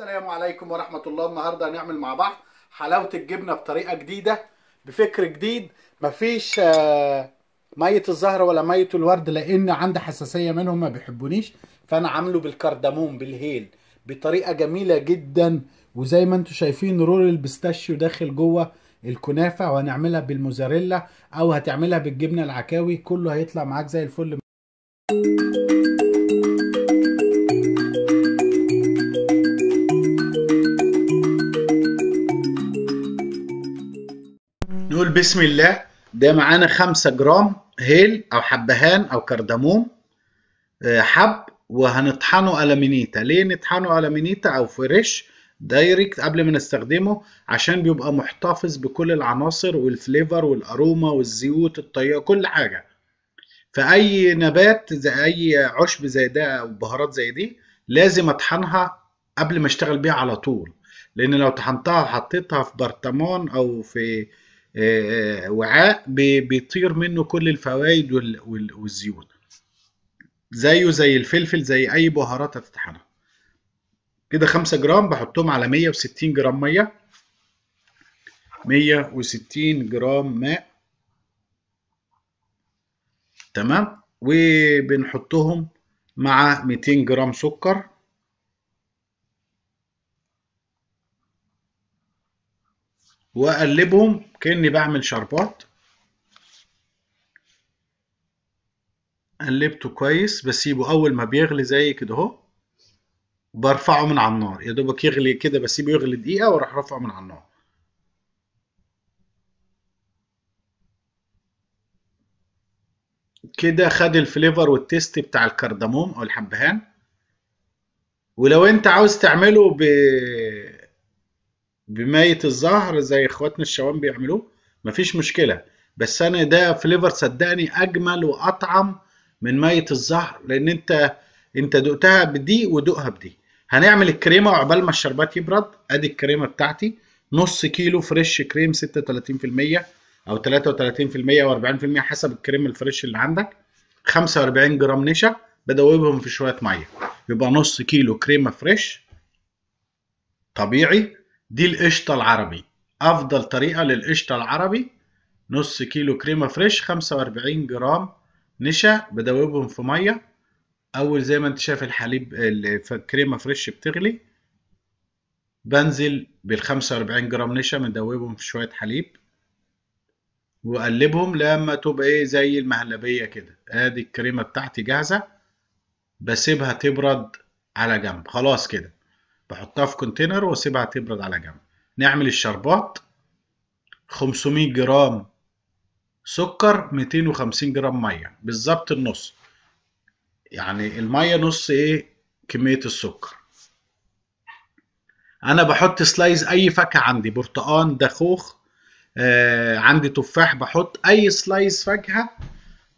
السلام عليكم ورحمة الله النهاردة هنعمل مع بعض حلاوة الجبنة بطريقة جديدة بفكر جديد مفيش آه، مية الزهر ولا مية الورد لأن عندي حساسية منهم ما بيحبونيش فأنا عامله بالكردمون بالهيل بطريقة جميلة جدا وزي ما انتم شايفين رول البستاشيو داخل جوه الكنافة وهنعملها بالموزاريلا أو هتعملها بالجبنة العكاوي كله هيطلع معاك زي الفل بسم الله ده معانا 5 جرام هيل او حبهان او كردموم آه، حب وهنطحنه الامينيتا ليه نطحنه الامينيتا او فريش دايركت قبل ما نستخدمه عشان بيبقى محتفظ بكل العناصر والفليفر والاروما والزيوت الطريقه كل حاجه فاي نبات زي اي عشب زي ده او بهارات زي دي لازم اطحنها قبل ما اشتغل بيها على طول لان لو طحنتها وحطيتها في برطمان او في آه، وعاء بيطير منه كل الفوائد والزيوت زيه زي الفلفل زي اي بهارات هتطحنها كده 5 جرام بحطهم على 160 جرام ميه 160 جرام ماء تمام وبنحطهم مع 200 جرام سكر واقلبهم كاني بعمل شربات قلبته كويس بسيبه اول ما بيغلي زي كده اهو برفعه من على النار يا دوبك يغلي كده بسيبه يغلي دقيقه واروح رافعه من على النار كده خد الفليفر والتيست بتاع الكردموم او الحبهان ولو انت عاوز تعمله ب بمية الزهر زي اخواتنا الشوام بيعملوه مفيش مشكلة بس انا ده فليفر صدقني اجمل واطعم من مية الزهر لان انت انت دقتها بدي ودقها بدي هنعمل الكريمة وعقبال ما الشربات يبرد ادي الكريمة بتاعتي نص كيلو فريش كريم 36% او 33% او 40 حسب الكريم الفريش اللي عندك 45 جرام نشا بدوبهم في شويه ميه يبقى نص كيلو كريمه فريش طبيعي دي القشطة العربي أفضل طريقة للقشطة العربي نص كيلو كريمة فريش خمسة وأربعين جرام نشا بدوبهم في مية أول زي ما أنت شايف الحليب الكريمة فريش بتغلي بنزل بالخمسة وأربعين جرام نشا مدوبهم في شوية حليب وأقلبهم لما تبقى إيه زي المهلبية كده آدي الكريمة بتاعتي جاهزة بسيبها تبرد على جنب خلاص كده بحطها في كونتينر واسيبها تبرد على جنب نعمل الشربات 500 جرام سكر 250 جرام ميه بالظبط النص يعني الميه نص ايه كميه السكر انا بحط سلايز اي فاكهه عندي برتقان دخوخ آه عندي تفاح بحط اي سلايز فاكهه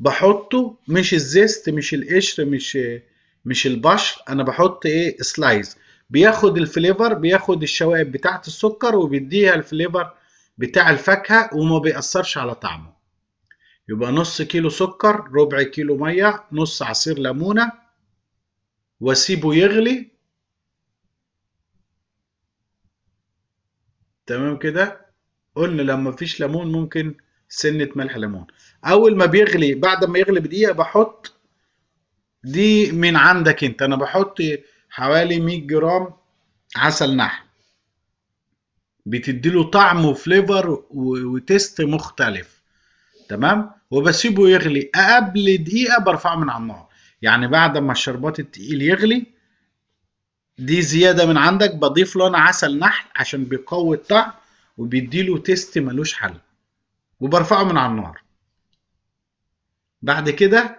بحطه مش الزيست مش القشر مش مش البشر انا بحط ايه سلايز بياخد الفليفر بياخد الشوائب بتاعة السكر وبيديها الفليفر بتاع الفاكهة وما بيأثرش على طعمه يبقى نص كيلو سكر ربع كيلو مية نص عصير ليمونة واسيبه يغلي تمام كده قلنا لما مفيش ليمون ممكن سنة ملح ليمون اول ما بيغلي بعد ما يغلي بدقيقة بحط دي من عندك انت انا بحط حوالي 100 جرام عسل نحل بتديله طعم وفليفر وتيست مختلف تمام وبسيبه يغلي قبل دقيقه برفعه من على النار يعني بعد ما الشربات التقيل يغلي دي زياده من عندك بضيف له انا عسل نحل عشان بيقوي الطعم وبيديله تيست ملوش حل وبرفعه من على النار بعد كده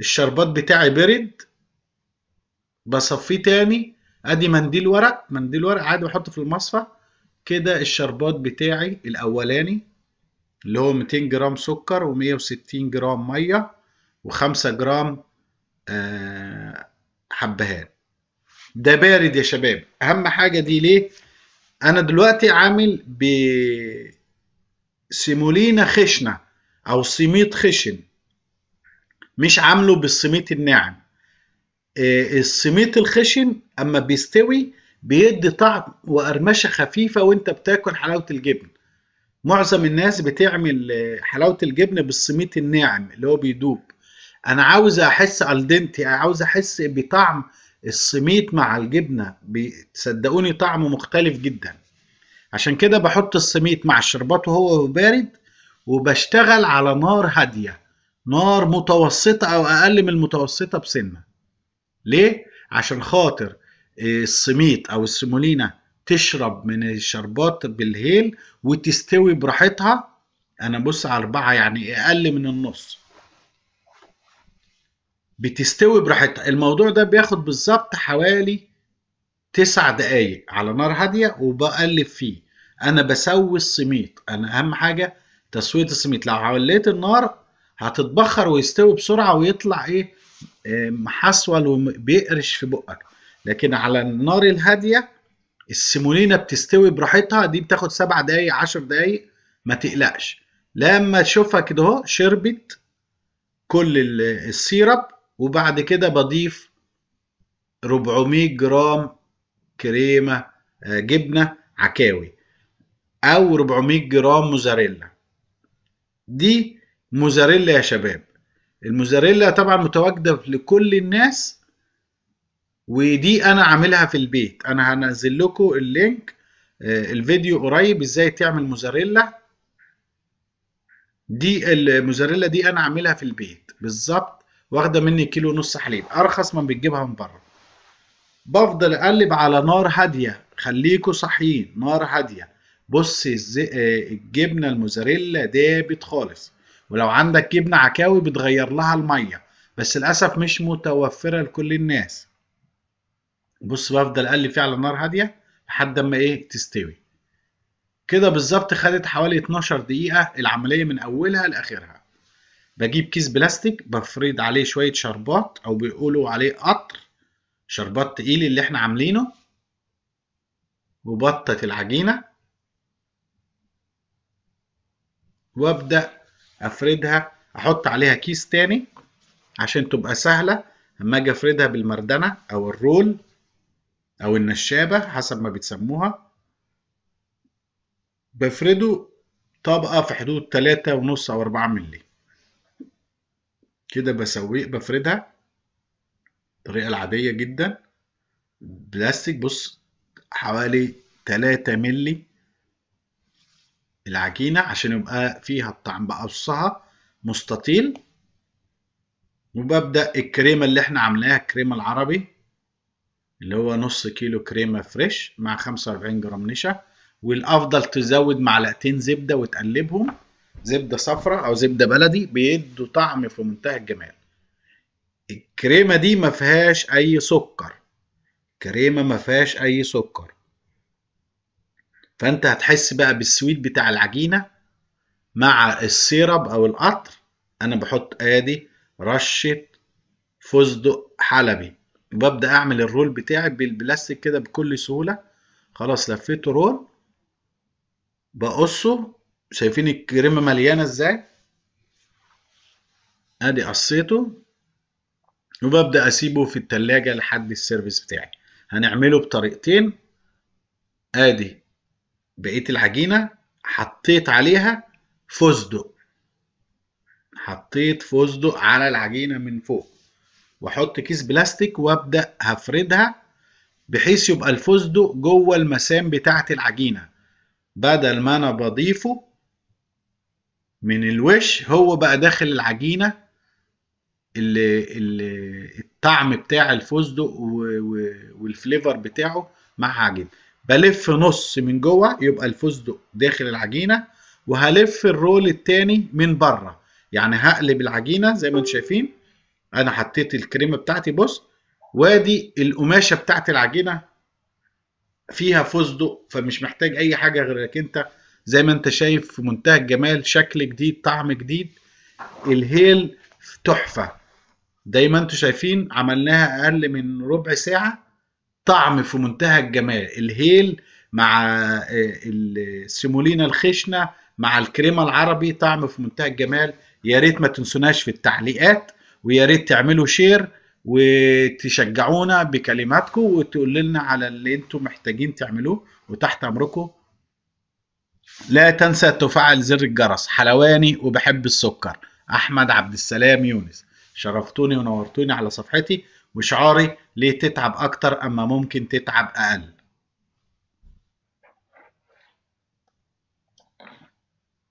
الشربات بتاعي برد بصفيه تاني ادي منديل ورق منديل ورق عادي بحطه في المصفى كده الشربات بتاعي الاولاني اللي هو 200 جرام سكر و160 جرام ميه و5 جرام آه، حبهان ده بارد يا شباب اهم حاجه دي ليه انا دلوقتي عامل ب سيمولينا خشنه او سميط خشن مش عامله بالسميط الناعم آه، السميط الخشن اما بيستوي بيدي طعم وقرمشه خفيفه وانت بتاكل حلاوه الجبن معظم الناس بتعمل آه، حلاوه الجبن بالسميط الناعم اللي هو بيدوب انا عاوز احس الدنتي عاوز احس بطعم السميط مع الجبنه صدقوني طعمه مختلف جدا عشان كده بحط السميط مع الشربات وهو بارد وبشتغل على نار هاديه نار متوسطه او اقل من المتوسطه بسنه ليه؟ عشان خاطر آه، السميط او السمولينا تشرب من الشربات بالهيل وتستوي براحتها انا بص على اربعه يعني اقل من النص بتستوي براحتها الموضوع ده بياخد بالظبط حوالي تسع دقايق على نار هاديه وبقلب فيه انا بسوي السميط انا اهم حاجه تسويه السميط لو عليت النار هتتبخر ويستوي بسرعه ويطلع ايه محصول وبيقرش في بقك لكن على النار الهاديه السيمولينا بتستوي براحتها دي بتاخد سبع دقايق عشر دقايق ما تقلقش لما تشوفها كده اهو شربت كل السيرب وبعد كده بضيف 400 جرام كريمه آه، جبنه عكاوي او 400 جرام موزاريلا دي موزاريلا يا شباب الموزاريلا طبعا متواجده لكل الناس ودي انا عاملها في البيت انا هنزل لكم اللينك آه، الفيديو قريب ازاي تعمل موزاريلا دي الموزاريلا دي انا عاملها في البيت بالظبط واخده مني كيلو ونص حليب ارخص من بتجيبها من بره بفضل اقلب على نار هاديه خليكوا صاحيين نار هاديه بص آه، الجبنه الموزاريلا دابت خالص ولو عندك جبنة عكاوي بتغير لها المية بس للأسف مش متوفرة لكل الناس بص بفضل أقلب فيها على نار هادية لحد ما إيه تستوي كده بالظبط خدت حوالي 12 دقيقة العملية من أولها لآخرها بجيب كيس بلاستيك بفرد عليه شوية شربات أو بيقولوا عليه قطر شربات تقيل اللي احنا عاملينه وبطة العجينة وابدأ افردها احط عليها كيس تاني عشان تبقى سهله اما اجي افردها بالمردنه او الرول او النشابه حسب ما بتسموها بفرده طبقه في حدود تلاتة ونص او 4 مللي كده بسوي بفردها الطريقه العاديه جدا بلاستيك بص حوالي 3 مللي العجينة عشان يبقى فيها الطعم بقصها مستطيل وببدأ الكريمة اللي احنا عاملاها الكريمة العربي اللي هو نص كيلو كريمة فريش مع 45 جرام نشا والأفضل تزود معلقتين زبدة وتقلبهم زبدة صفراء أو زبدة بلدي بيدوا طعم في منتهى الجمال الكريمة دي فيهاش أي سكر كريمة فيهاش أي سكر فانت هتحس بقى بالسويت بتاع العجينه مع السيرب او القطر انا بحط ادي رشه فستق حلبي وببدا اعمل الرول بتاعي بالبلاستيك كده بكل سهوله خلاص لفيته رول بقصه شايفين الكريمه مليانه ازاي ادي قصيته وببدا اسيبه في التلاجة لحد السيرفيس بتاعي هنعمله بطريقتين ادي بقيت العجينة حطيت عليها فستق حطيت فستق على العجينة من فوق واحط كيس بلاستيك وابدأ هفردها بحيث يبقى الفستق جوه المسام بتاعة العجينة بدل ما انا بضيفه من الوش هو بقى داخل العجينة اللي, اللي الطعم بتاع الفستق والفليفر بتاعه مع عجينة بلف نص من جوه يبقى الفستق داخل العجينه وهلف الرول التاني من بره يعني هقلب العجينه زي ما انتم شايفين انا حطيت الكريمه بتاعتي بص وادي القماشه بتاعت العجينه فيها فستق فمش محتاج اي حاجه غير انك انت زي ما انت شايف في منتهى الجمال شكل جديد طعم جديد الهيل تحفه زي ما انتم شايفين عملناها اقل من ربع ساعه طعم في منتهى الجمال الهيل مع آه، السيمولينا الخشنه مع الكريمه العربي طعم في منتهى الجمال يا ريت ما تنسوناش في التعليقات ويا ريت تعملوا شير وتشجعونا بكلماتكم وتقولوا لنا على اللي انتم محتاجين تعملوه وتحت امركم لا تنسى تفعل زر الجرس حلواني وبحب السكر احمد عبد السلام يونس شرفتوني ونورتوني على صفحتي وشعاري ليه تتعب أكتر أما ممكن تتعب أقل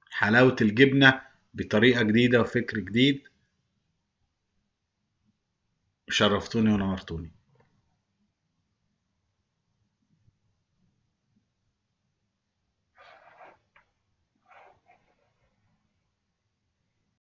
حلاوة الجبنة بطريقة جديدة وفكر جديد شرفتوني ونورتوني